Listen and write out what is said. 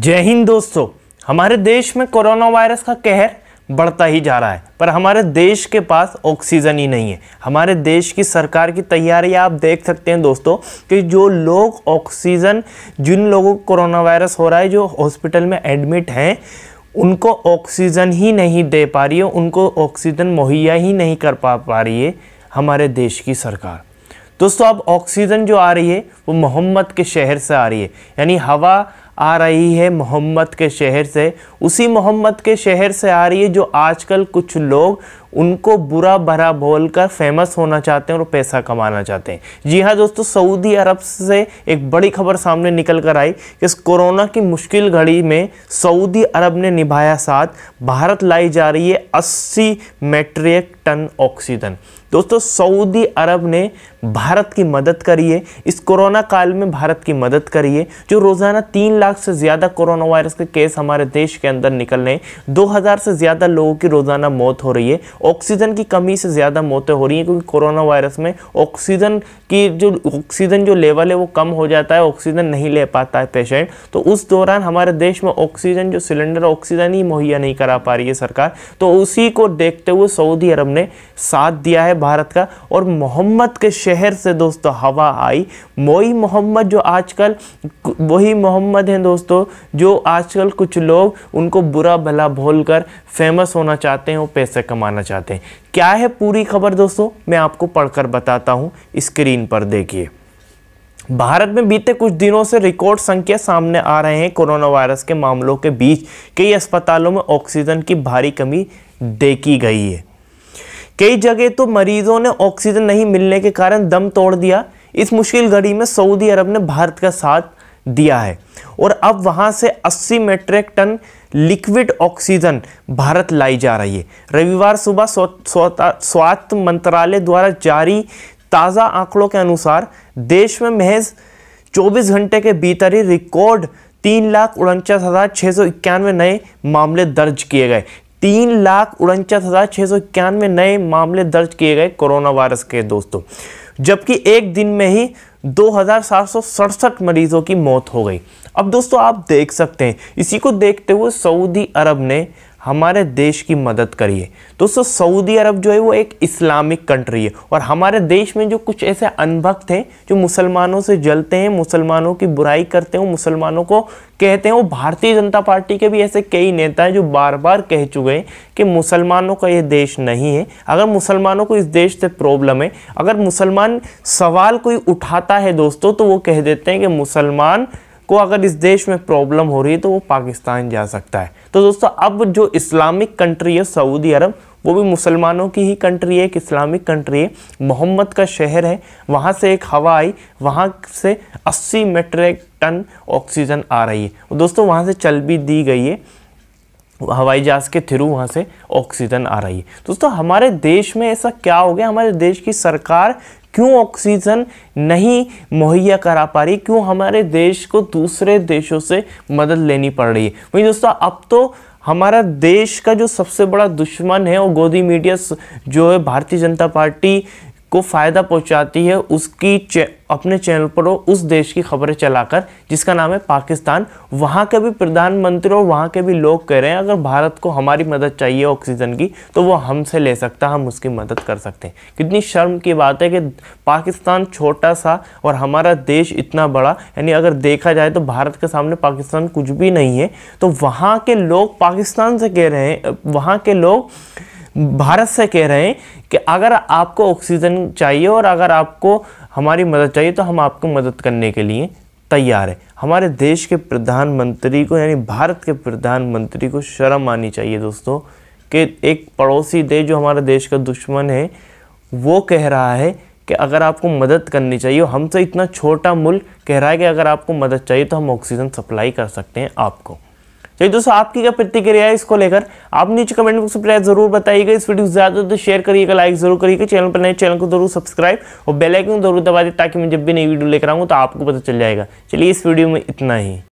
जय हिंद दोस्तों हमारे देश में कोरोना वायरस का कहर बढ़ता ही जा रहा है पर हमारे देश के पास ऑक्सीजन ही नहीं है हमारे देश की सरकार की तैयारी आप देख सकते हैं दोस्तों कि जो लोग ऑक्सीजन जिन लोगों को कोरोना वायरस हो रहा है जो हॉस्पिटल में एडमिट हैं उनको ऑक्सीजन ही नहीं दे पा रही है उनको ऑक्सीजन मुहैया ही नहीं कर पा पा रही है हमारे देश की सरकार दोस्तों अब ऑक्सीजन जो आ रही है वो मोहम्मद के शहर से आ रही है यानी हवा आ रही है मोहम्मद के शहर से उसी मोहम्मद के शहर से आ रही है जो आजकल कुछ लोग उनको बुरा भरा बोल कर फेमस होना चाहते हैं और पैसा कमाना चाहते हैं जी हाँ दोस्तों सऊदी अरब से एक बड़ी खबर सामने निकल कर आई कि इस कोरोना की मुश्किल घड़ी में सऊदी अरब ने निभाया साथ भारत लाई जा रही है अस्सी मेट्रिक टन ऑक्सीजन दोस्तों सऊदी अरब ने भारत की मदद करी है इस कोरोना काल में भारत की मदद करी है जो रोज़ाना तीन लाख से ज़्यादा कोरोना वायरस के केस हमारे देश के अंदर निकल रहे हैं दो हज़ार से ज़्यादा लोगों की रोज़ाना मौत हो रही है ऑक्सीजन की कमी से ज़्यादा मौतें हो रही हैं क्योंकि कोरोना वायरस में ऑक्सीजन की जो ऑक्सीजन जो लेवल है वो कम हो जाता है ऑक्सीजन नहीं ले पाता है पेशेंट तो उस दौरान हमारे देश में ऑक्सीजन जो सिलेंडर ऑक्सीजन ही मुहैया नहीं करा पा रही है सरकार तो उसी को देखते हुए सऊदी अरब ने साथ दिया है भारत का और मोहम्मद के शहर से दोस्तों हवा आई मोई मोहम्मद जो आजकल वही मोहम्मद हैं दोस्तों जो आजकल कुछ लोग उनको बुरा भला भूल कर फेमस होना चाहते हैं और पैसे कमाना चाहते हैं क्या है पूरी खबर दोस्तों मैं आपको पढ़कर बताता हूँ स्क्रीन पर देखिए भारत में बीते कुछ दिनों से रिकॉर्ड संख्या सामने आ रहे हैं कोरोना वायरस के मामलों के बीच कई अस्पतालों में ऑक्सीजन की भारी कमी देखी गई है कई जगह तो मरीजों ने ऑक्सीजन नहीं मिलने के कारण दम तोड़ दिया इस मुश्किल घड़ी में सऊदी अरब ने भारत का साथ दिया है और अब वहां से 80 metric ton liquid oxygen Bharat लाई जा रही है रविवार सुबह स्वास्थ्य मंत्रालय द्वारा जारी ताज़ा आंकड़ों के अनुसार देश में महज 24 घंटे के भीतर ही रिकॉर्ड तीन लाख उनचास हज़ार छः सौ इक्यानवे नए मामले दर्ज किए गए तीन लाख उनचास हज़ार छः सौ इक्यानवे नए मामले दर्ज किए गए कोरोना वायरस के दोस्तों जबकि एक दिन में ही दो हजार सात सौ सड़सठ मरीजों की मौत हो गई अब दोस्तों आप देख सकते हैं इसी को देखते हुए सऊदी अरब ने हमारे देश की मदद करिए दोस्तों सऊदी अरब जो है वो एक इस्लामिक कंट्री है और हमारे देश में जो कुछ ऐसे अनभक्त हैं जो मुसलमानों से जलते हैं मुसलमानों की बुराई करते हैं मुसलमानों को कहते हैं वो भारतीय जनता पार्टी के भी ऐसे कई नेता हैं जो बार बार कह चुके हैं कि मुसलमानों का ये देश नहीं है अगर मुसलमानों को इस देश से प्रॉब्लम है अगर मुसलमान सवाल कोई उठाता है दोस्तों तो वो कह देते हैं कि मुसलमान को अगर इस देश में प्रॉब्लम हो रही है तो वो पाकिस्तान जा सकता है तो दोस्तों अब जो इस्लामिक कंट्री है सऊदी अरब वो भी मुसलमानों की ही कंट्री है एक इस्लामिक कंट्री है मोहम्मद का शहर है वहाँ से एक हवा आई वहाँ से 80 मेट्रिक टन ऑक्सीजन आ रही है दोस्तों वहाँ से चल भी दी गई है हवाई जहाज़ के थ्रू वहाँ से ऑक्सीजन आ रही है दोस्तों हमारे देश में ऐसा क्या हो गया हमारे देश की सरकार क्यों ऑक्सीजन नहीं मुहैया करा पा रही क्यों हमारे देश को दूसरे देशों से मदद लेनी पड़ रही है वहीं दोस्तों अब तो हमारा देश का जो सबसे बड़ा दुश्मन है वो गोदी मीडिया जो है भारतीय जनता पार्टी को फ़ायदा पहुंचाती है उसकी चे, अपने चैनल पर वो उस देश की खबरें चलाकर जिसका नाम है पाकिस्तान वहाँ के भी प्रधानमंत्री और वहाँ के भी लोग कह रहे हैं अगर भारत को हमारी मदद चाहिए ऑक्सीजन की तो वो हमसे ले सकता हम उसकी मदद कर सकते हैं कितनी शर्म की बात है कि पाकिस्तान छोटा सा और हमारा देश इतना बड़ा यानी अगर देखा जाए तो भारत के सामने पाकिस्तान कुछ भी नहीं है तो वहाँ के लोग पाकिस्तान से कह रहे हैं वहाँ के लोग भारत से कह रहे हैं कि अगर आपको ऑक्सीजन चाहिए और अगर आपको हमारी मदद चाहिए तो हम आपको मदद करने के लिए तैयार है हमारे देश के प्रधानमंत्री को यानी भारत के प्रधानमंत्री को शर्म आनी चाहिए दोस्तों कि एक पड़ोसी देश जो हमारे देश का दुश्मन है वो कह रहा है कि अगर आपको मदद करनी चाहिए हमसे इतना छोटा मुल्क कह रहा है कि अगर आपको मदद चाहिए तो हम ऑक्सीजन सप्लाई कर सकते हैं आपको चलिए तो दोस्तों आपकी क्या प्रतिक्रिया है इसको लेकर आप नीचे कमेंट बॉक्स में जरूर बताइएगा इस वीडियो को ज़्यादा तो शेयर करिएगा लाइक जरूर करिएगा चैनल पर नए चैनल को जरूर सब्सक्राइब और बेलाइकन जरूर दबा दे ताकि मैं जब भी नई वीडियो लेकर आऊँ तो आपको पता चल जाएगा चलिए इस वीडियो में इतना ही